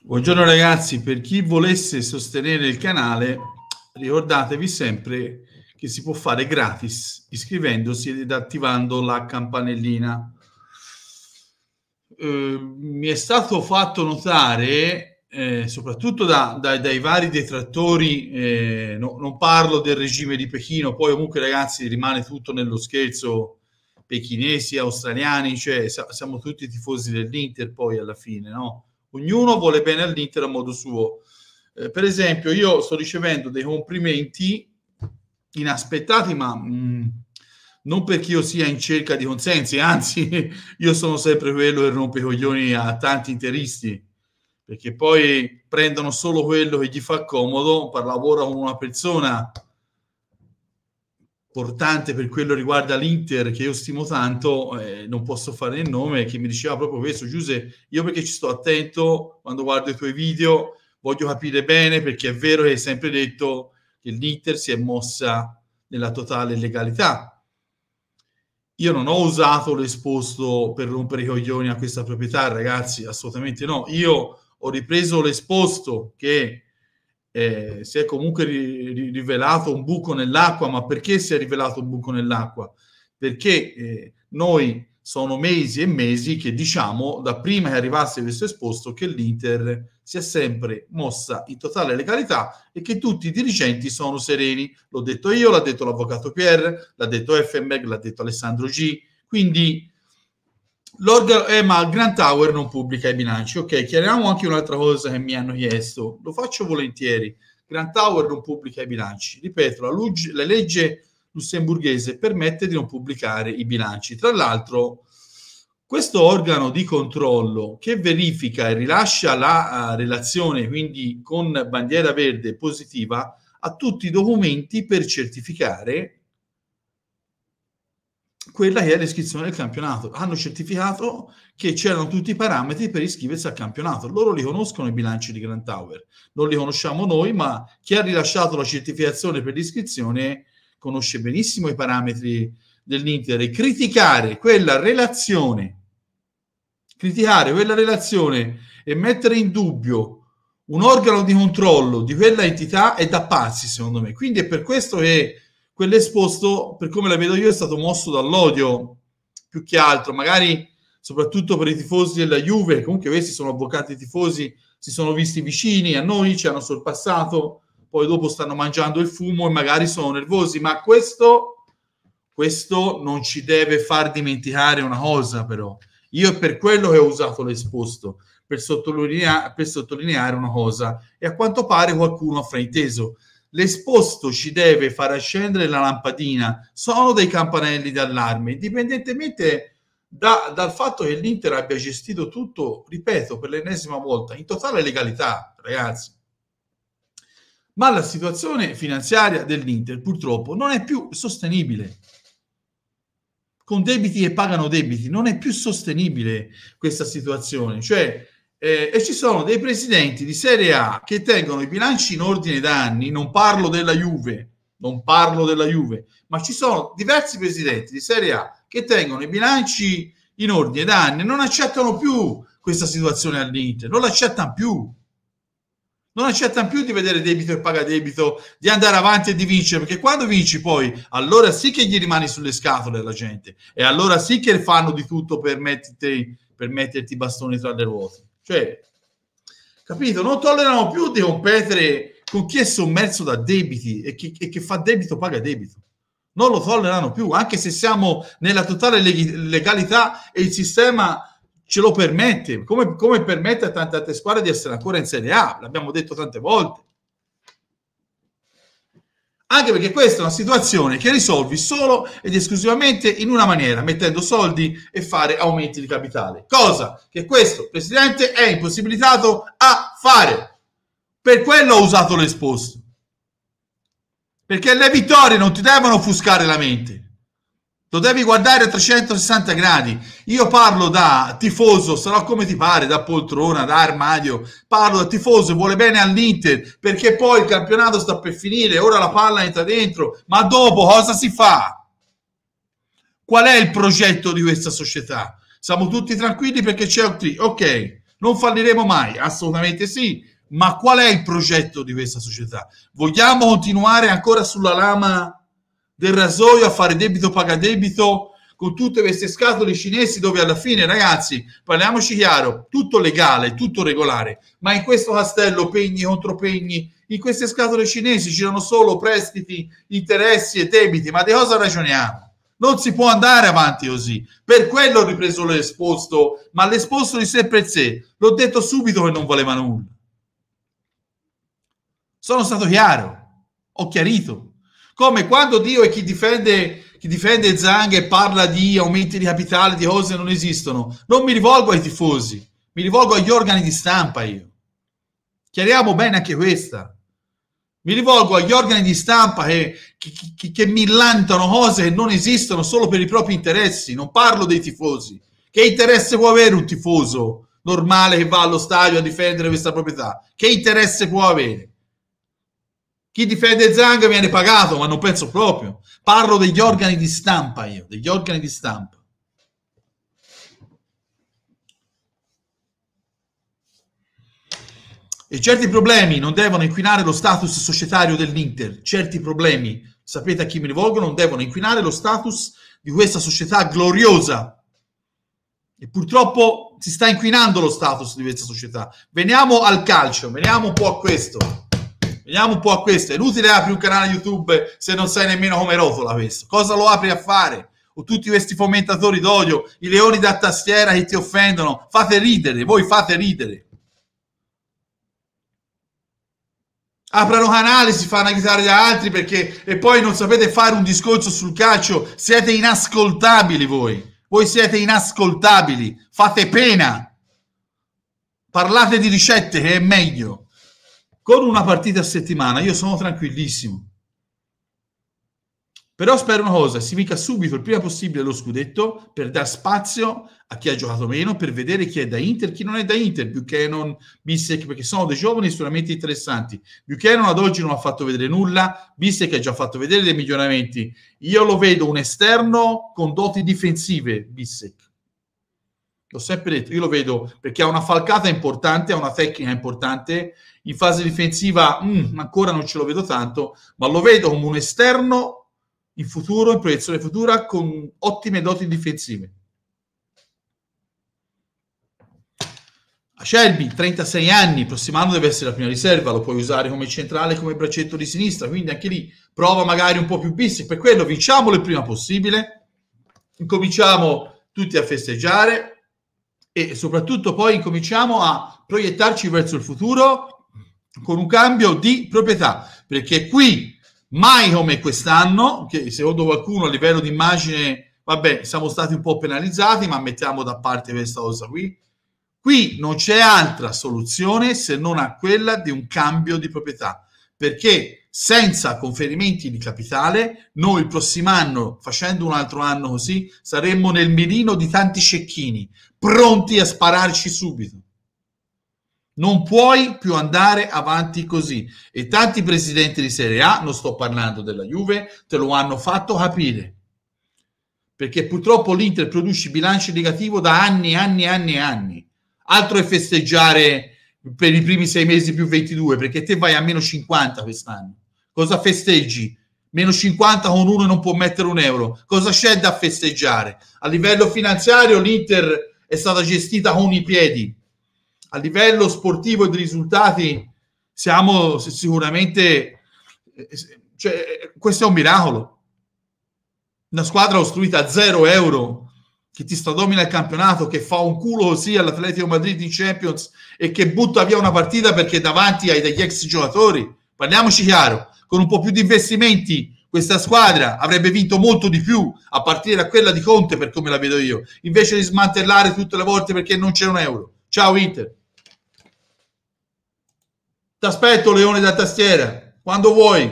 Buongiorno ragazzi, per chi volesse sostenere il canale, ricordatevi sempre che si può fare gratis iscrivendosi ed attivando la campanellina. Eh, mi è stato fatto notare, eh, soprattutto da, da, dai vari detrattori, eh, no, non parlo del regime di Pechino, poi comunque ragazzi rimane tutto nello scherzo, pechinesi, australiani, cioè siamo tutti tifosi dell'Inter poi alla fine, no? Ognuno vuole bene all'Inter a modo suo. Eh, per esempio, io sto ricevendo dei complimenti inaspettati, ma mh, mm, non perché io sia in cerca di consensi, anzi, io sono sempre quello che rompe i coglioni a tanti interisti, perché poi prendono solo quello che gli fa comodo, lavora con una persona importante per quello riguarda l'Inter che io stimo tanto, eh, non posso fare il nome, che mi diceva proprio questo, Giuse, io perché ci sto attento quando guardo i tuoi video, voglio capire bene perché è vero che hai sempre detto che l'Inter si è mossa nella totale legalità. Io non ho usato l'esposto per rompere i coglioni a questa proprietà, ragazzi, assolutamente no. Io ho ripreso l'esposto che eh, si è comunque ri- ri- rivelato un buco nell'acqua, ma perché si è rivelato un buco nell'acqua? Perché eh, noi sono mesi e mesi che diciamo, da prima che arrivasse questo esposto, che l'Inter si è sempre mossa in totale legalità e che tutti i dirigenti sono sereni. L'ho detto io, l'ha detto l'avvocato Pierre, l'ha detto Effenberg, l'ha detto Alessandro G. Quindi L'organo, eh, ma il Grand Tower non pubblica i bilanci. Ok, chiariamo anche un'altra cosa che mi hanno chiesto. Lo faccio volentieri. Grand Tower non pubblica i bilanci. Ripeto, la, lug- la legge lussemburghese permette di non pubblicare i bilanci. Tra l'altro, questo organo di controllo che verifica e rilascia la uh, relazione, quindi con bandiera verde positiva, ha tutti i documenti per certificare quella che è l'iscrizione del campionato. Hanno certificato che c'erano tutti i parametri per iscriversi al campionato. Loro li conoscono i bilanci di Grand Tower, non li conosciamo noi, ma chi ha rilasciato la certificazione per l'iscrizione conosce benissimo i parametri dell'Inter e criticare quella relazione, criticare quella relazione e mettere in dubbio un organo di controllo di quella entità è da pazzi, secondo me. Quindi è per questo che quell'esposto, per come la vedo io, è stato mosso dall'odio più che altro, magari soprattutto per i tifosi della Juve, comunque questi sono avvocati tifosi, si sono visti vicini a noi, ci hanno sorpassato, poi dopo stanno mangiando il fumo e magari sono nervosi, ma questo, questo non ci deve far dimenticare una cosa però. Io è per quello che ho usato l'esposto, per, sottolinea- per sottolineare una cosa e a quanto pare qualcuno ha frainteso l'esposto ci deve far accendere la lampadina, sono dei campanelli d'allarme, indipendentemente da, dal fatto che l'Inter abbia gestito tutto, ripeto, per l'ennesima volta, in totale legalità, ragazzi. Ma la situazione finanziaria dell'Inter purtroppo non è più sostenibile. Con debiti che pagano debiti, non è più sostenibile questa situazione. Cioè, eh, e ci sono dei presidenti di Serie A che tengono i bilanci in ordine da anni, non parlo della Juve, non parlo della Juve, ma ci sono diversi presidenti di Serie A che tengono i bilanci in ordine da anni, non accettano più questa situazione all'Inter, non l'accettano più. Non accettano più di vedere debito e paga debito, di andare avanti e di vincere, perché quando vinci poi, allora sì che gli rimani sulle scatole la gente e allora sì che fanno di tutto per metterti, per metterti bastoni tra le ruote. Cioè, capito? Non tollerano più di competere con chi è sommerso da debiti e chi, e chi fa debito paga debito. Non lo tollerano più, anche se siamo nella totale leg- legalità e il sistema ce lo permette, come, come permette a tante altre squadre di essere ancora in Serie A, l'abbiamo detto tante volte anche perché questa è una situazione che risolvi solo ed esclusivamente in una maniera, mettendo soldi e fare aumenti di capitale, cosa che questo presidente è impossibilitato a fare. Per quello ho usato l'esposto. Perché le vittorie non ti devono offuscare la mente lo devi guardare a 360 gradi. Io parlo da tifoso, sarò come ti pare, da poltrona, da armadio, parlo da tifoso, vuole bene all'Inter, perché poi il campionato sta per finire, ora la palla entra dentro, ma dopo cosa si fa? Qual è il progetto di questa società? Siamo tutti tranquilli perché c'è un tri. Ok, non falliremo mai, assolutamente sì, ma qual è il progetto di questa società? Vogliamo continuare ancora sulla lama del rasoio a fare debito paga debito con tutte queste scatole cinesi dove alla fine ragazzi parliamoci chiaro tutto legale tutto regolare ma in questo castello pegni contro pegni in queste scatole cinesi ci sono solo prestiti interessi e debiti ma di cosa ragioniamo non si può andare avanti così. Per quello ho ripreso l'esposto, ma l'esposto di sé per sé l'ho detto subito che non valeva nulla. Sono stato chiaro, ho chiarito. Come quando Dio e chi difende, chi difende Zang e parla di aumenti di capitale, di cose che non esistono, non mi rivolgo ai tifosi, mi rivolgo agli organi di stampa io. Chiariamo bene anche questa. Mi rivolgo agli organi di stampa che, che, che, che millantano cose che non esistono solo per i propri interessi, non parlo dei tifosi. Che interesse può avere un tifoso normale che va allo stadio a difendere questa proprietà? Che interesse può avere? Chi difende Zang viene pagato, ma non penso proprio. Parlo degli organi di stampa io, degli organi di stampa. E certi problemi non devono inquinare lo status societario dell'Inter. Certi problemi, sapete a chi mi rivolgo, non devono inquinare lo status di questa società gloriosa. E purtroppo si sta inquinando lo status di questa società. Veniamo al calcio, veniamo un po' a questo. Vediamo un po' a questo. È inutile apri un canale YouTube se non sai nemmeno come rotola questo. Cosa lo apri a fare? O tutti questi fomentatori d'odio, i leoni da tastiera che ti offendono. Fate ridere, voi fate ridere. Aprano canali, si fanno aiutare da altri perché e poi non sapete fare un discorso sul calcio. Siete inascoltabili voi. Voi siete inascoltabili. Fate pena. Parlate di ricette che è meglio con una partita a settimana io sono tranquillissimo. Però spero una cosa, si mica subito il prima possibile lo scudetto per dar spazio a chi ha giocato meno, per vedere chi è da Inter, chi non è da Inter, Buchanan, Bissek, perché sono dei giovani sicuramente interessanti. Buchanan ad oggi non ha fatto vedere nulla, Bissek ha già fatto vedere dei miglioramenti. Io lo vedo un esterno con doti difensive, Bissek L'ho sempre detto, io lo vedo perché ha una falcata importante, ha una tecnica importante, in fase difensiva mh, mm, ancora non ce lo vedo tanto, ma lo vedo come un esterno in futuro, in proiezione futura, con ottime doti difensive. Shelby, 36 anni, prossimo anno deve essere la prima riserva, lo puoi usare come centrale, come braccetto di sinistra, quindi anche lì prova magari un po' più bis, per quello vinciamolo il prima possibile, incominciamo tutti a festeggiare, e soprattutto poi incominciamo a proiettarci verso il futuro con un cambio di proprietà, perché qui mai come quest'anno, che secondo qualcuno a livello di immagine, vabbè, siamo stati un po' penalizzati, ma mettiamo da parte questa cosa qui, qui non c'è altra soluzione se non a quella di un cambio di proprietà perché senza conferimenti di capitale noi il prossimo anno, facendo un altro anno così, saremmo nel mirino di tanti cecchini, pronti a spararci subito. Non puoi più andare avanti così. E tanti presidenti di Serie A, non sto parlando della Juve, te lo hanno fatto capire. Perché purtroppo l'Inter produce bilancio negativo da anni e anni e anni e anni. Altro è festeggiare per i primi sei mesi più 22 perché te vai a meno 50 quest'anno cosa festeggi? meno 50 con uno non può mettere un euro cosa c'è da festeggiare? a livello finanziario l'Inter è stata gestita con i piedi a livello sportivo e di risultati siamo sicuramente eh, cioè, eh, questo è un miracolo una squadra costruita a 0 euro che ti stradomina il campionato, che fa un culo così all'Atletico Madrid in Champions e che butta via una partita perché davanti hai degli ex giocatori. Parliamoci chiaro, con un po' più di investimenti questa squadra avrebbe vinto molto di più a partire da quella di Conte per come la vedo io, invece di smantellare tutte le volte perché non c'è un euro. Ciao Inter. T'aspetto Leone da tastiera, quando vuoi.